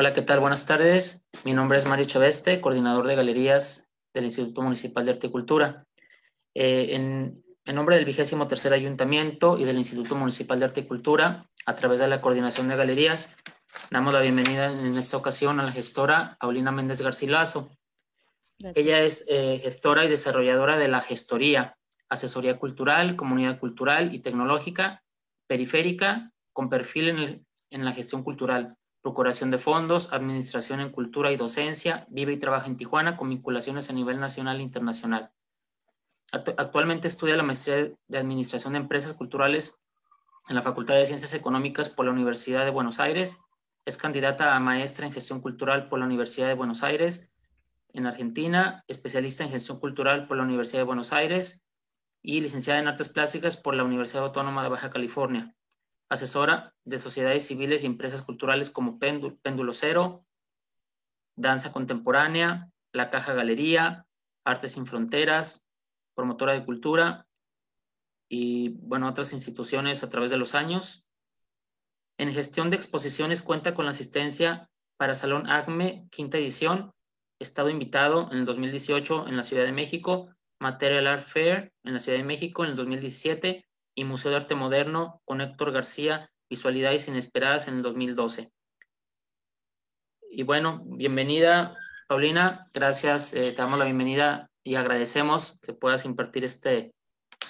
Hola, ¿qué tal? Buenas tardes. Mi nombre es Mario Chaveste, coordinador de galerías del Instituto Municipal de Arte y Cultura. Eh, en, nombre del vigésimo tercer ayuntamiento y del Instituto Municipal de Arte y Cultura, a través de la coordinación de galerías, damos la bienvenida en esta ocasión a la gestora Paulina Méndez Garcilaso. Ella es eh, gestora y desarrolladora de la gestoría, asesoría cultural, comunidad cultural y tecnológica, periférica, con perfil en la gestión cultural Procuración de Fondos, Administración en Cultura y Docencia, vive y trabaja en Tijuana con vinculaciones a nivel nacional e internacional. Actualmente estudia la maestría de Administración de Empresas Culturales en la Facultad de Ciencias Económicas por la Universidad de Buenos Aires. Es candidata a maestra en Gestión Cultural por la Universidad de Buenos Aires en Argentina, especialista en Gestión Cultural por la Universidad de Buenos Aires y licenciada en Artes Plásticas por la Universidad Autónoma de Baja California asesora de sociedades civiles y empresas culturales como Péndulo, Cero, Danza Contemporánea, La Caja Galería, Artes sin Fronteras, promotora de cultura y, bueno, otras instituciones a través de los años. En gestión de exposiciones cuenta con la asistencia para Salón ACME, quinta edición, estado invitado en el 2018 en la Ciudad de México, Material Art Fair en la Ciudad de México en el 2017 y Museo de Arte Moderno con Héctor García, Visualidades Inesperadas en el 2012. Y bueno, bienvenida, Paulina. Gracias, eh, te damos la bienvenida y agradecemos que puedas impartir este,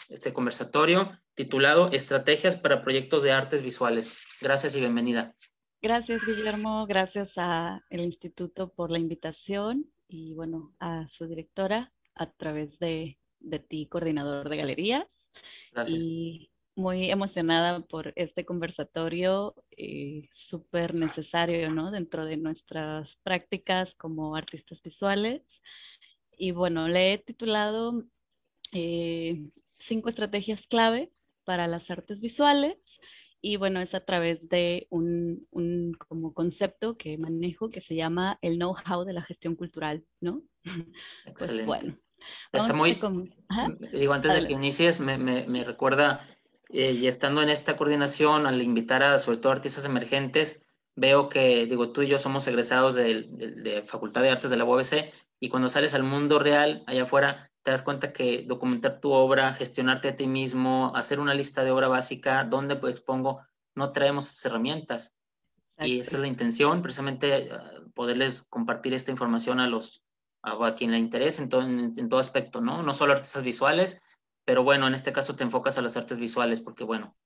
este conversatorio titulado Estrategias para Proyectos de Artes Visuales. Gracias y bienvenida. Gracias, Guillermo. Gracias al Instituto por la invitación y, bueno, a su directora a través de, de ti, coordinador de galerías y muy emocionada por este conversatorio, eh, súper necesario, ¿no? Dentro de nuestras prácticas como artistas visuales. Y bueno, le he titulado eh, Cinco estrategias clave para las artes visuales. Y bueno, es a través de un, un como concepto que manejo que se llama el know-how de la gestión cultural, ¿no? Pues Excelente. Está muy, digo, antes de que inicies, me, recuerda, eh, y estando en esta coordinación, al invitar a, sobre todo, artistas emergentes, veo que, digo, tú y yo somos egresados de, de, Facultad de Artes de la UABC, y cuando sales al mundo real, allá afuera, te das cuenta que documentar tu obra, gestionarte a ti mismo, hacer una lista de obra básica, dónde expongo, no traemos esas herramientas. Y esa es la intención, precisamente eh, poderles compartir esta información a los a quien le interese en todo, todo aspecto, ¿no? No solo artistas visuales, pero bueno, en este caso te enfocas a las artes visuales porque, bueno,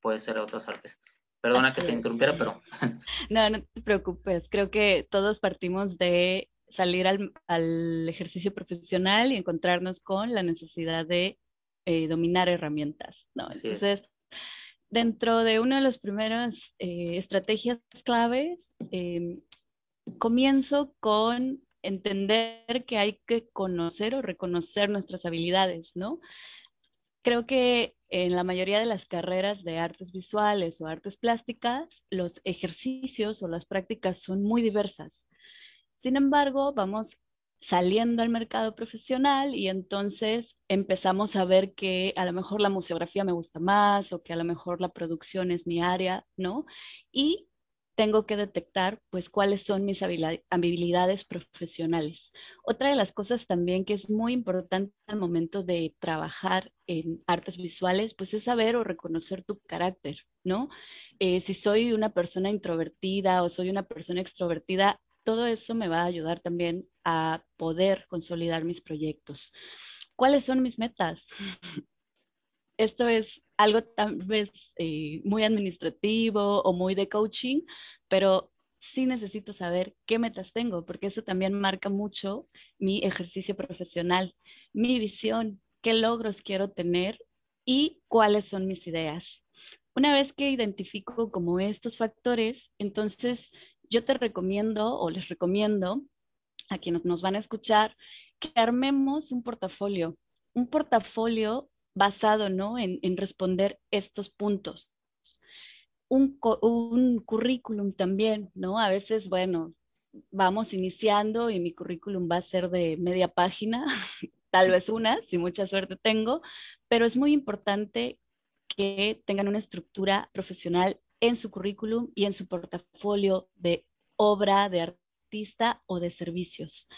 puede ser a otras artes. Perdona que te interrumpiera, pero... No, no te preocupes. Creo que todos partimos de salir al, al ejercicio profesional y encontrarnos con la necesidad de eh, dominar herramientas, ¿no? Entonces, dentro de una de las primeras eh, estrategias claves, em, comienzo con entender que hay que conocer o reconocer nuestras habilidades, ¿no? Creo que en la mayoría de las carreras de artes visuales o artes plásticas, los ejercicios o las prácticas son muy diversas. Sin embargo, vamos saliendo al mercado profesional y entonces empezamos a ver que a lo mejor la museografía me gusta más o que a lo mejor la producción es mi área, ¿no? Y tengo que detectar pues cuáles son mis habilidades profesionales. Otra de las cosas también que es muy importante al momento de trabajar en artes visuales pues es saber o reconocer tu carácter, ¿no? Eh, si soy una persona introvertida o soy una persona extrovertida, todo eso me va a ayudar también a poder consolidar mis proyectos. ¿Cuáles son mis metas? esto es algo tal vez eh, muy administrativo o muy de coaching, pero sí necesito saber qué metas tengo, porque eso también marca mucho mi ejercicio profesional, mi visión, qué logros quiero tener y cuáles son mis ideas. Una vez que identifico como estos factores, entonces yo te recomiendo o les recomiendo a quienes nos van a escuchar que armemos un portafolio. Un portafolio basado ¿no? en, responder estos puntos. Un, un, currículum también, ¿no? A veces, bueno, vamos iniciando y mi currículum va a ser de media página, tal vez una, si mucha suerte tengo, pero es muy importante que tengan una estructura profesional en su currículum y en su portafolio de obra, de artista o de servicios.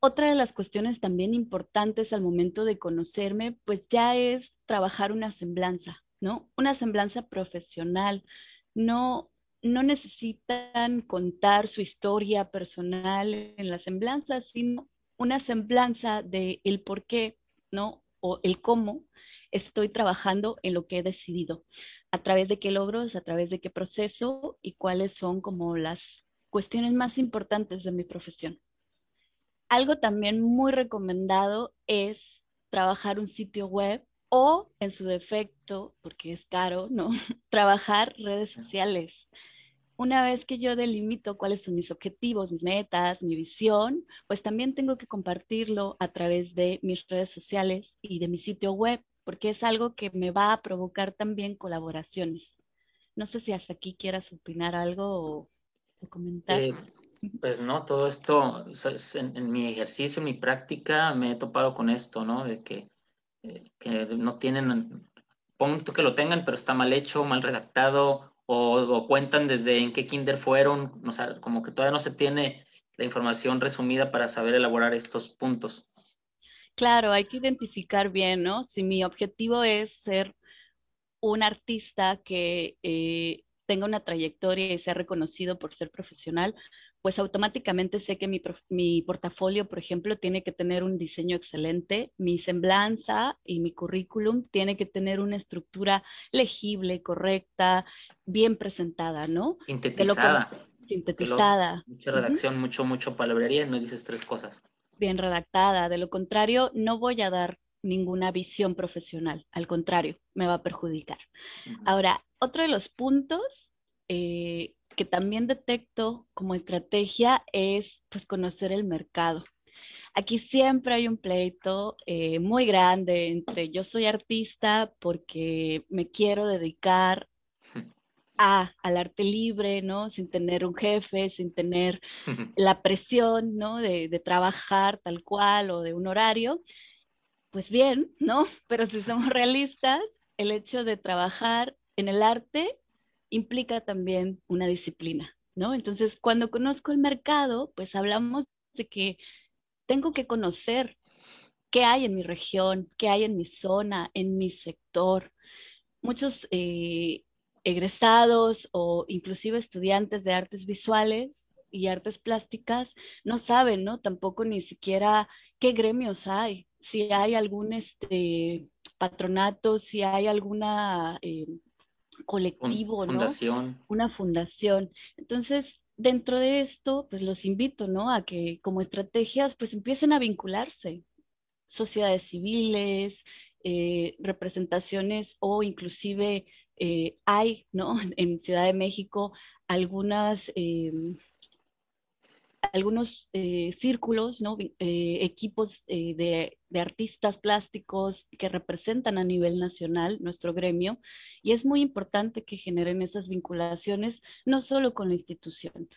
Otra de las cuestiones también importantes al momento de conocerme, pues ya es trabajar una semblanza, ¿no? Una semblanza profesional. No, no necesitan contar su historia personal en la semblanza, sino una semblanza de el por qué, ¿no? O el cómo estoy trabajando en lo que he decidido, a través de qué logros, a través de qué proceso y cuáles son como las cuestiones más importantes de mi profesión. Algo también muy recomendado es trabajar un sitio web o, en su defecto, porque es caro, ¿no? trabajar redes sociales. Una vez que yo delimito cuáles son mis objetivos, mis metas, mi visión, pues también tengo que compartirlo a través de mis redes sociales y de mi sitio web, porque es algo que me va a provocar también colaboraciones. No sé si hasta aquí quieras opinar algo o, comentar. Eh, pues no, todo esto, en, mi ejercicio, en mi práctica, me he topado con esto, ¿no? De que, eh, que no tienen, punto que lo tengan, pero está mal hecho, mal redactado, o, cuentan desde en qué kinder fueron, o sea, como que todavía no se tiene la información resumida para saber elaborar estos puntos. Claro, hay que identificar bien, ¿no? Si mi objetivo es ser un artista que eh, tenga una trayectoria y sea reconocido por ser profesional, pues automáticamente sé que mi, portafolio, por ejemplo, tiene que tener un diseño excelente, mi semblanza y mi currículum tiene que tener una estructura legible, correcta, bien presentada, ¿no? Sintetizada. sintetizada. mucha redacción, mucho, mucho palabrería, no dices tres cosas. Bien redactada, de lo contrario, no voy a dar ninguna visión profesional, al contrario, me va a perjudicar. Ahora, otro de los puntos eh, que también detecto como estrategia es pues conocer el mercado. Aquí siempre hay un pleito eh, muy grande entre yo soy artista porque me quiero dedicar a, al arte libre, ¿no? Sin tener un jefe, sin tener la presión, ¿no? De, de trabajar tal cual o de un horario. Pues bien, ¿no? Pero si somos realistas, el hecho de trabajar en el arte implica también una disciplina, ¿no? Entonces, cuando conozco el mercado, pues hablamos de que tengo que conocer qué hay en mi región, qué hay en mi zona, en mi sector. Muchos eh, egresados o inclusive estudiantes de artes visuales y artes plásticas no saben, ¿no? Tampoco ni siquiera qué gremios hay, si hay algún este, patronato, si hay alguna eh, colectivo, fundación. Una fundación. Entonces, dentro de esto, pues los invito, ¿no? A que como estrategias, pues empiecen a vincularse. Sociedades civiles, eh, representaciones o inclusive eh, hay, ¿no? En Ciudad de México algunas em, algunos eh, círculos, eh, equipos eh, de, artistas plásticos que representan a nivel nacional nuestro gremio y es muy importante que generen esas vinculaciones no solo con la institución.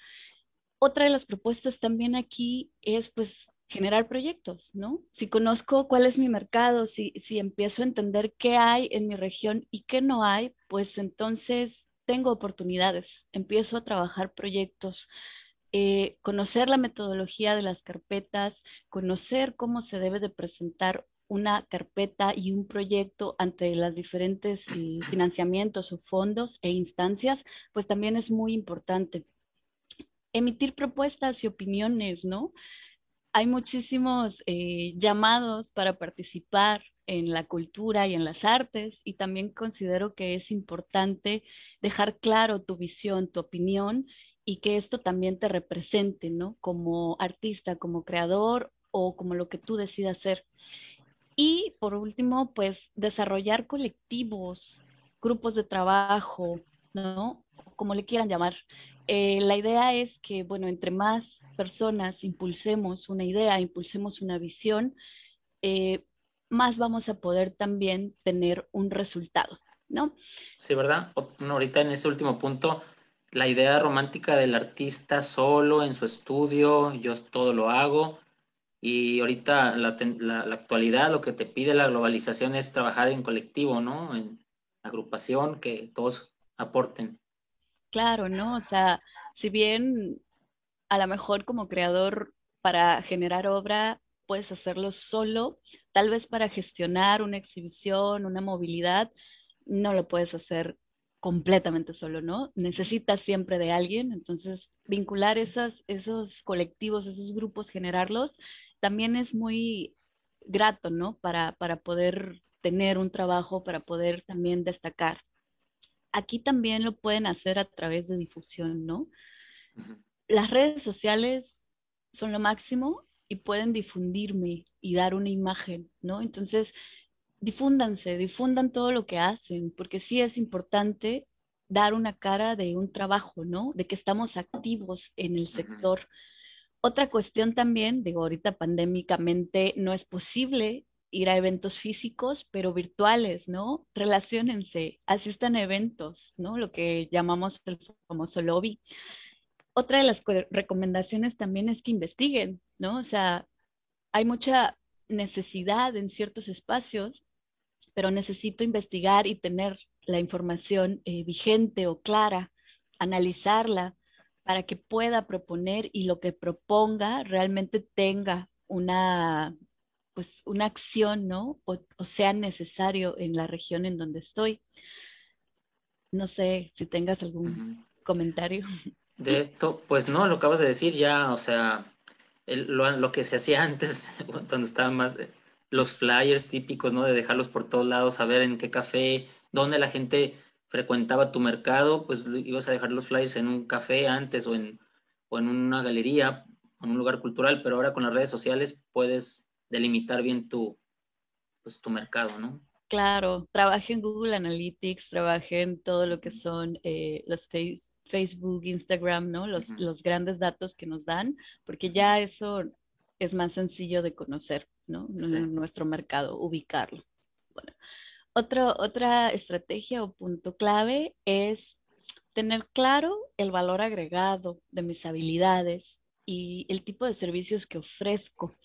Otra de las propuestas también aquí es pues generar proyectos, ¿no? Si conozco cuál es mi mercado, si empiezo a entender qué hay en mi región y qué no hay, pues entonces tengo oportunidades, empiezo a trabajar proyectos eh, conocer la metodología de las carpetas, conocer cómo se debe de presentar una carpeta y un proyecto ante las diferentes eh, financiamientos o fondos e instancias, pues también es muy importante. Emitir propuestas y opiniones, ¿no? Hay muchísimos eh, llamados para participar en la cultura y en las artes y también considero que es importante dejar claro tu visión, tu opinión y que esto también te represente, ¿no? Como artista, como creador o como lo que tú decidas ser. Y por último, pues desarrollar colectivos, grupos de trabajo, ¿no? Como le quieran llamar. Eh, la idea es que, bueno, entre más personas impulsemos una idea, impulsemos una visión, eh, más vamos a poder también tener un resultado, ¿no? Sí, ¿verdad? Ahorita en ese último punto, la idea romántica del artista solo en su estudio, yo todo lo hago. Y ahorita la, actualidad lo que te pide la globalización es trabajar en colectivo, ¿no? En agrupación, que todos aporten. Claro, ¿no? O sea, si bien a lo mejor como creador para generar obra puedes hacerlo solo, tal vez para gestionar una exhibición, una movilidad, no lo puedes hacer completamente solo, ¿no? Necesitas siempre de alguien, entonces vincular esas, esos colectivos, esos grupos, generarlos, también es muy grato, ¿no? Para, para poder tener un trabajo, para poder también destacar. Aquí también lo pueden hacer a través de difusión, ¿no? Las redes sociales son lo máximo y pueden difundirme y dar una imagen, ¿no? Entonces, difúndanse, difundan todo lo que hacen, porque sí es importante dar una cara de un trabajo, ¿no? De que estamos activos en el sector. Otra cuestión también, digo, ahorita pandémicamente no es posible ir a eventos físicos, pero virtuales, ¿no? Relaciónense, asistan a eventos, ¿no? Lo que llamamos el famoso lobby. Otra de las recomendaciones también es que investiguen, ¿no? O sea, hay mucha necesidad en ciertos espacios pero necesito investigar y tener la información eh, vigente o clara, analizarla para que pueda proponer y lo que proponga realmente tenga una, pues, una acción, ¿no? O, sea necesario en la región en donde estoy. No sé si tengas algún comentario. De esto, pues no, lo acabas de decir ya, o sea, lo, lo, que se hacía antes, cuando estaba más, eh, los flyers típicos, ¿no? De dejarlos por todos lados, saber en qué café, dónde la gente frecuentaba tu mercado, pues ibas a dejar los flyers en un café antes o en, o en una galería, en un lugar cultural, pero ahora con las redes sociales puedes delimitar bien tu, pues, tu mercado, ¿no? Claro, trabajé en Google Analytics, trabajé en todo lo que son eh, los Facebook, Instagram, ¿no? Los, los, grandes datos que nos dan, porque ya eso es más sencillo de conocer, ¿no? Nuestro mercado, ubicarlo. Bueno, otra estrategia o punto clave es tener claro el valor agregado de mis habilidades y el tipo de servicios que ofrezco.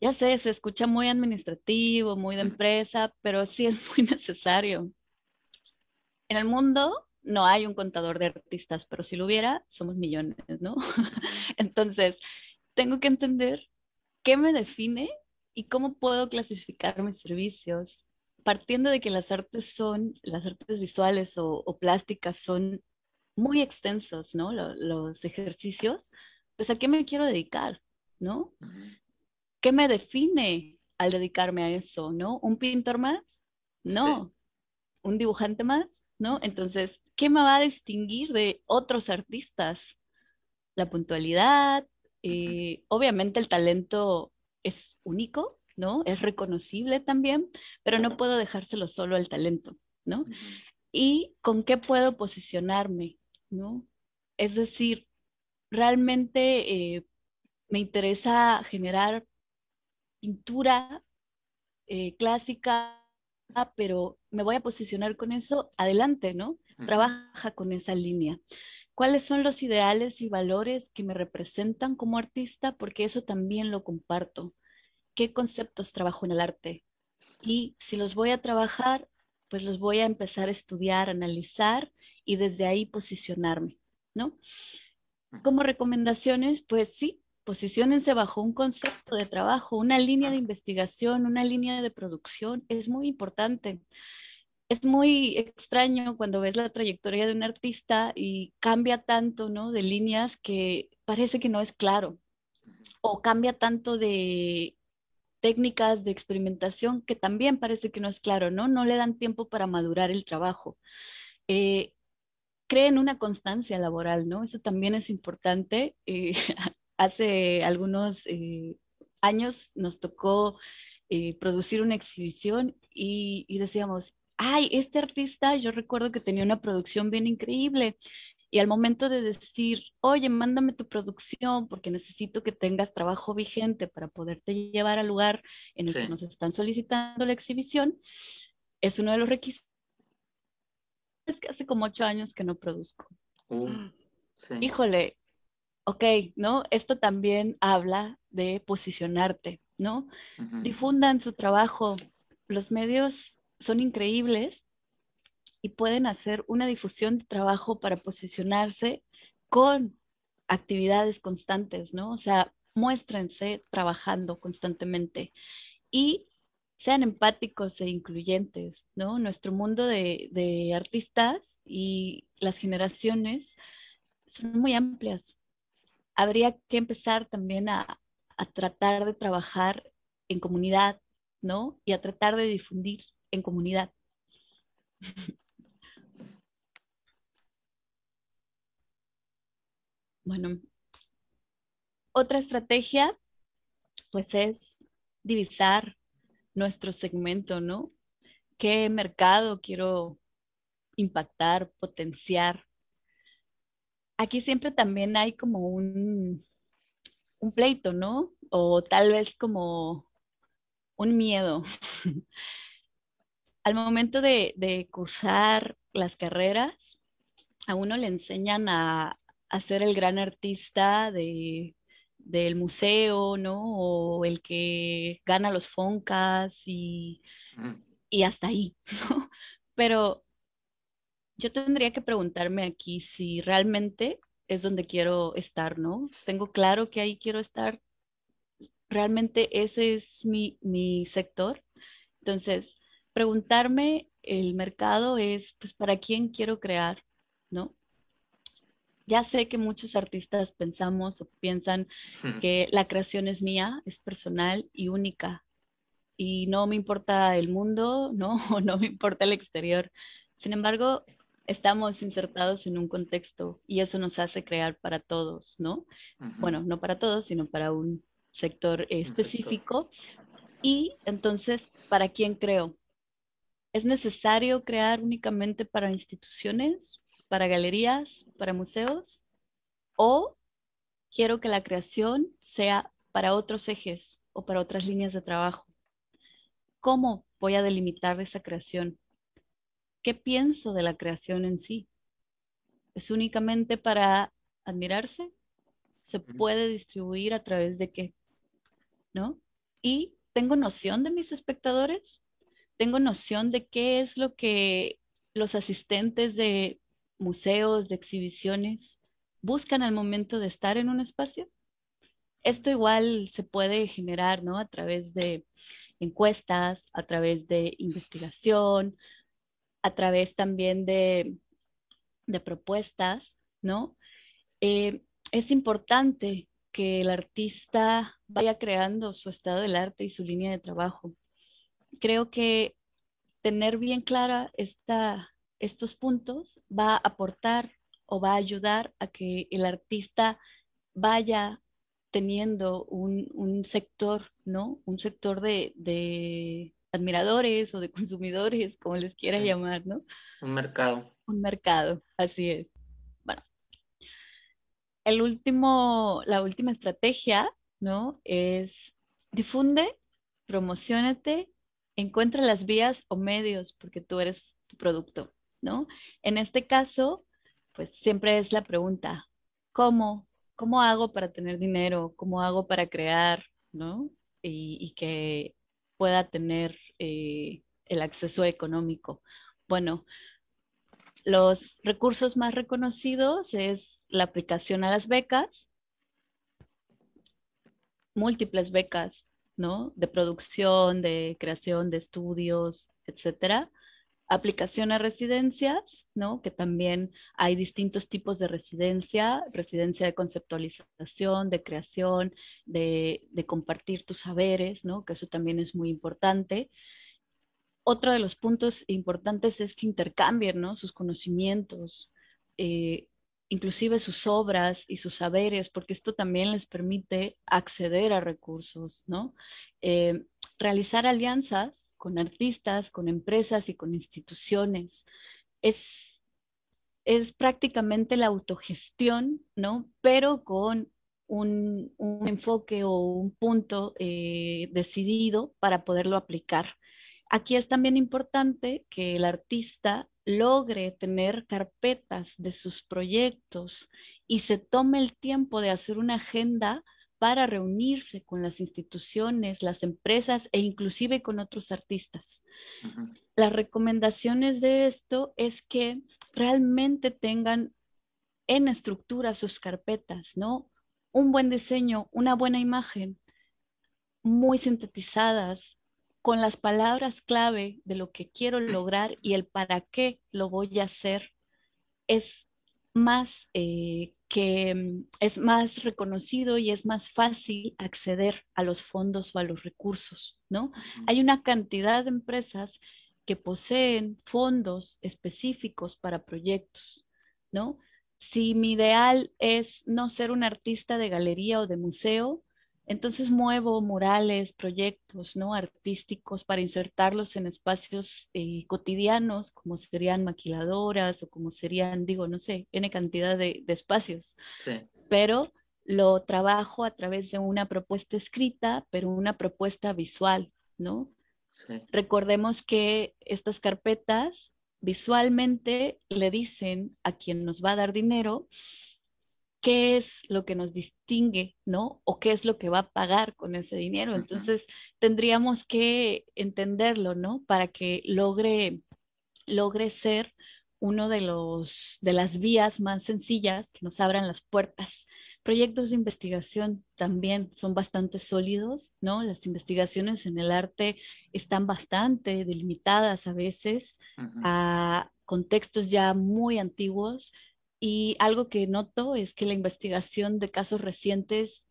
Ya sé, se escucha muy administrativo, muy de empresa, pero sí es muy necesario. En el mundo no hay un contador de artistas, pero si lo hubiera, somos millones, ¿no? Entonces, tengo que entender qué me define y cómo puedo clasificar mis servicios, partiendo de que las artes son, las artes visuales o, plásticas son muy extensos, ¿no? Los, ejercicios, pues a qué me quiero dedicar, ¿no? ¿Qué me define al dedicarme a eso, ¿no? ¿Un pintor más? No. ¿Un dibujante más? ¿No? Entonces, ¿qué me va a distinguir de otros artistas? La puntualidad, obviamente el talento es único, ¿no? Es reconocible también, pero no puedo dejárselo solo al talento, ¿no? ¿Y con qué puedo posicionarme, ¿no? Es decir, realmente eh, me interesa generar pintura eh, clásica, pero me voy a posicionar con eso, adelante, ¿no? Trabaja con esa línea cuáles son los ideales y valores que me representan como artista, porque eso también lo comparto. ¿Qué conceptos trabajo en el arte? Y si los voy a trabajar, pues los voy a empezar a estudiar, analizar y desde ahí posicionarme, ¿no? Como recomendaciones, pues sí, posicionense bajo un concepto de trabajo, una línea de investigación, una línea de producción, es muy importante es muy extraño cuando ves la trayectoria de un artista y cambia tanto, ¿no? De líneas que parece que no es claro. O cambia tanto de técnicas de experimentación que también parece que no es claro, ¿no? No le dan tiempo para madurar el trabajo. Eh, creen una constancia laboral, ¿no? Eso también es importante. Eh, hace algunos eh, años nos tocó eh, producir una exhibición y, y decíamos, ay, este artista, yo recuerdo que tenía una producción bien increíble. Y al momento de decir, oye, mándame tu producción porque necesito que tengas trabajo vigente para poderte llevar al lugar en el que nos están solicitando la exhibición, es uno de los requisitos. Es que hace como ocho años que no produzco. Uh, ah. Híjole, ok, ¿no? Esto también habla de posicionarte, ¿no? Difundan su trabajo. Los medios son increíbles y pueden hacer una difusión de trabajo para posicionarse con actividades constantes, ¿no? O sea, muéstrense trabajando constantemente y sean empáticos e incluyentes, ¿no? Nuestro mundo de, artistas y las generaciones son muy amplias. Habría que empezar también a tratar de trabajar en comunidad, ¿no? Y a tratar de difundir en comunidad. Bueno, otra estrategia pues es divisar nuestro segmento, ¿no? ¿Qué mercado quiero impactar, potenciar? Aquí siempre también hay como un, un pleito, ¿no? O tal vez como un miedo. al momento de, de, cursar las carreras, a uno le enseñan a, ser el gran artista del museo, ¿no? O el que gana los foncas y, mm. hasta ahí, ¿no? Pero yo tendría que preguntarme aquí si realmente es donde quiero estar, ¿no? Tengo claro que ahí quiero estar. Realmente ese es mi, mi sector. Entonces, preguntarme el mercado es, pues, ¿para quién quiero crear? ¿No? Ya sé que muchos artistas pensamos o piensan hmm. que la creación es mía, es personal y única. Y no me importa el mundo, ¿no? no me importa el exterior. Sin embargo, estamos insertados en un contexto y eso nos hace crear para todos, ¿no? Bueno, no para todos, sino para un sector específico. Y entonces, ¿para quién creo? ¿Es necesario crear únicamente para instituciones, para galerías, para museos? ¿O quiero que la creación sea para otros ejes o para otras líneas de trabajo? ¿Cómo voy a delimitar esa creación? ¿Qué pienso de la creación en sí? ¿Es únicamente para admirarse? ¿Se puede distribuir a través de qué? ¿No? ¿Y tengo noción de mis espectadores? tengo noción de qué es lo que los asistentes de museos, de exhibiciones, buscan al momento de estar en un espacio. Esto igual se puede generar, ¿no? A través de encuestas, a través de investigación, a través también de, propuestas, ¿no? Eh, es importante que el artista vaya creando su estado del arte y su línea de trabajo creo que tener bien clara esta, estos puntos va a aportar o va a ayudar a que el artista vaya teniendo un, sector, ¿no? Un sector de, admiradores o de consumidores, como les quiera llamar, ¿no? Un mercado. Un mercado, así es. Bueno, el último, la última estrategia, ¿no? Es difunde, promocionate encuentra las vías o medios porque tú eres tu producto, ¿no? En este caso, pues siempre es la pregunta, ¿cómo? ¿Cómo hago para tener dinero? ¿Cómo hago para crear? ¿No? Y, que pueda tener eh, el acceso económico. Bueno, los recursos más reconocidos es la aplicación a las becas, múltiples becas, de producción, de creación de estudios, etcétera. Aplicación a residencias, ¿no? Que también hay distintos tipos de residencia, residencia de conceptualización, de creación, de, compartir tus saberes, ¿no? Que eso también es muy importante otro de los puntos importantes es que intercambien ¿no? sus conocimientos. Eh, inclusive sus obras y sus saberes, porque esto también les permite acceder a recursos, ¿no? Eh, realizar alianzas con artistas, con empresas y con instituciones. Es, es prácticamente la autogestión, ¿no? Pero con un, enfoque o un punto eh, decidido para poderlo aplicar. Aquí es también importante que el artista logre tener carpetas de sus proyectos y se tome el tiempo de hacer una agenda para reunirse con las instituciones, las empresas e inclusive con otros artistas. Las recomendaciones de esto es que realmente tengan en estructura sus carpetas, ¿no? Un buen diseño, una buena imagen, muy sintetizadas, con las palabras clave de lo que quiero mm. lograr y el para qué lo voy a hacer, es más eh, que mm, es más reconocido y es más fácil acceder a los fondos o a los recursos, ¿no? Hay una cantidad de empresas que poseen fondos específicos para proyectos, ¿no? Si mi ideal es no ser un artista de galería o de museo, entonces muevo murales, proyectos ¿no? artísticos para insertarlos en espacios eh, cotidianos, como serían maquiladoras o como serían, digo, no sé, N cantidad de, espacios. Sí. Pero lo trabajo a través de una propuesta escrita, pero una propuesta visual, ¿no? Sí. Recordemos que estas carpetas visualmente le dicen a quien nos va a dar dinero qué es lo que nos distingue, ¿no? O qué es lo que va a pagar con ese dinero. Entonces, tendríamos que entenderlo, ¿no? Para que logre, logre ser uno de los de las vías más sencillas que nos abran las puertas. Proyectos de investigación también son bastante sólidos, ¿no? Las investigaciones en el arte están bastante delimitadas a veces a contextos ya muy antiguos, y algo que noto es que la investigación de casos recientes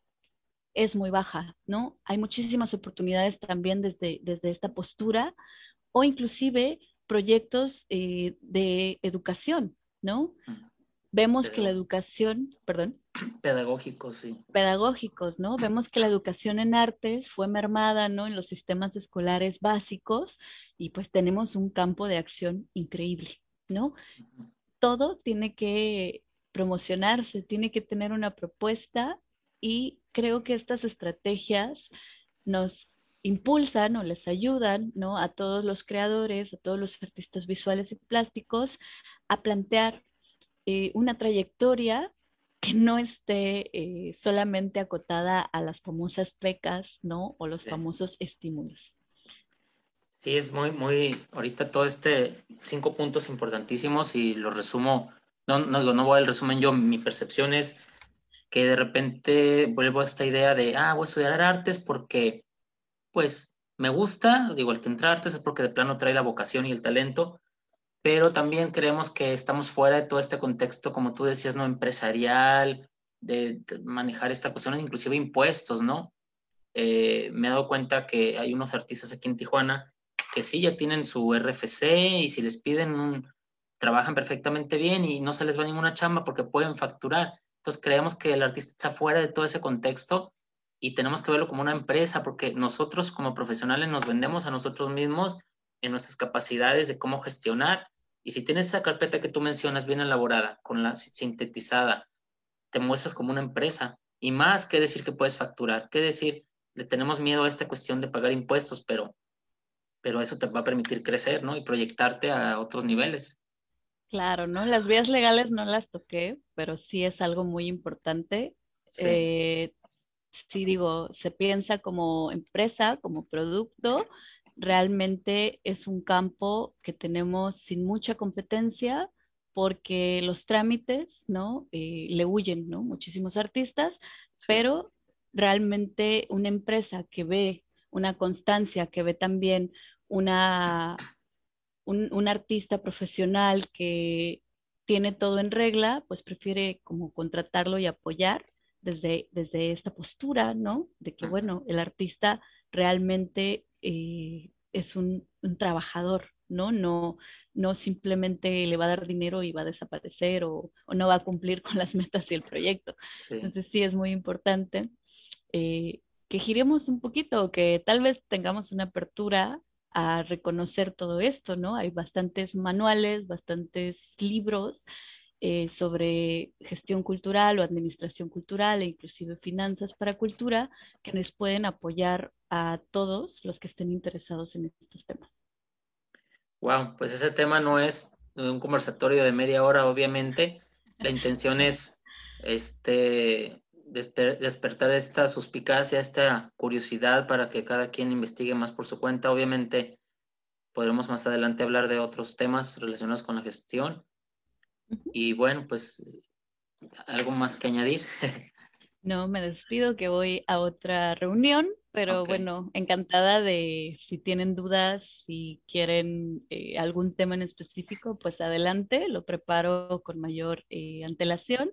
es muy baja, ¿no? Hay muchísimas oportunidades también desde, desde esta postura o inclusive proyectos eh, de educación, ¿no? Mm. Vemos que la educación, perdón. Pedagógicos, sí. Pedagógicos, ¿no? Vemos que la educación en artes fue mermada, ¿no? En los sistemas escolares básicos y pues tenemos un campo de acción increíble, ¿no? todo tiene que promocionarse, tiene que tener una propuesta y creo que estas estrategias nos impulsan o les ayudan a todos los creadores, a todos los artistas visuales y plásticos a plantear eh, una trayectoria que no esté eh, solamente acotada a las famosas precas ¿no? o los famosos estímulos. Sí, es muy, muy, ahorita todo este cinco puntos importantísimos y lo resumo, no, no, no voy al resumen yo, mi percepción es que de repente vuelvo a esta idea de, ah, voy a estudiar artes porque, pues, me gusta, digo, el que entra artes es porque de plano trae la vocación y el talento, pero también creemos que estamos fuera de todo este contexto, como tú decías, no empresarial, de, manejar esta cuestión, inclusive impuestos, ¿no? Eh, me he dado cuenta que hay unos artistas aquí en Tijuana que sí, ya tienen su RFC y si les piden un, trabajan perfectamente bien y no se les va ninguna chamba porque pueden facturar. Entonces creemos que el artista está fuera de todo ese contexto y tenemos que verlo como una empresa porque nosotros como profesionales nos vendemos a nosotros mismos en nuestras capacidades de cómo gestionar. Y si tienes esa carpeta que tú mencionas bien elaborada, con la sintetizada, te muestras como una empresa. Y más que decir que puedes facturar, qué decir, le tenemos miedo a esta cuestión de pagar impuestos, pero pero eso te va a permitir crecer, ¿no? Y proyectarte a otros niveles. Claro, ¿no? Las vías legales no las toqué, pero sí es algo muy importante. Sí. Eh, digo, se piensa como empresa, como producto, realmente es un campo que tenemos sin mucha competencia porque los trámites, ¿no? Eh, le huyen, ¿no? Muchísimos artistas, pero realmente una empresa que ve una constancia, que ve también un, artista profesional que tiene todo en regla, pues prefiere como contratarlo y apoyar desde, desde esta postura, ¿no? De que, bueno, el artista realmente eh, es un, trabajador, ¿no? ¿no? No simplemente le va a dar dinero y va a desaparecer o, no va a cumplir con las metas y el proyecto. Entonces sí es muy importante eh, que giremos un poquito, que tal vez tengamos una apertura a reconocer todo esto, ¿no? Hay bastantes manuales, bastantes libros eh, sobre gestión cultural o administración cultural e inclusive finanzas para cultura que nos pueden apoyar a todos los que estén interesados en estos temas. Wow, pues ese tema no es un conversatorio de media hora, obviamente. La intención es este, despertar esta suspicacia, esta curiosidad para que cada quien investigue más por su cuenta. Obviamente podremos más adelante hablar de otros temas relacionados con la gestión. Y bueno, pues algo más que añadir. No, me despido que voy a otra reunión, pero bueno, encantada de si tienen dudas, si quieren eh, algún tema en específico, pues adelante, lo preparo con mayor eh, antelación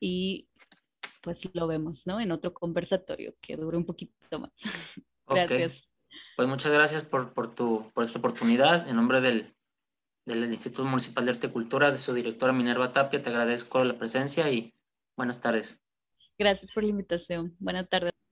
y pues lo vemos, ¿no? En otro conversatorio que dure un poquito más. gracias. Pues muchas gracias por, por, tu, por esta oportunidad. En nombre del, del Instituto Municipal de Arte y Cultura, de su directora Minerva Tapia, te agradezco la presencia y buenas tardes. Gracias por la invitación. Buenas tardes.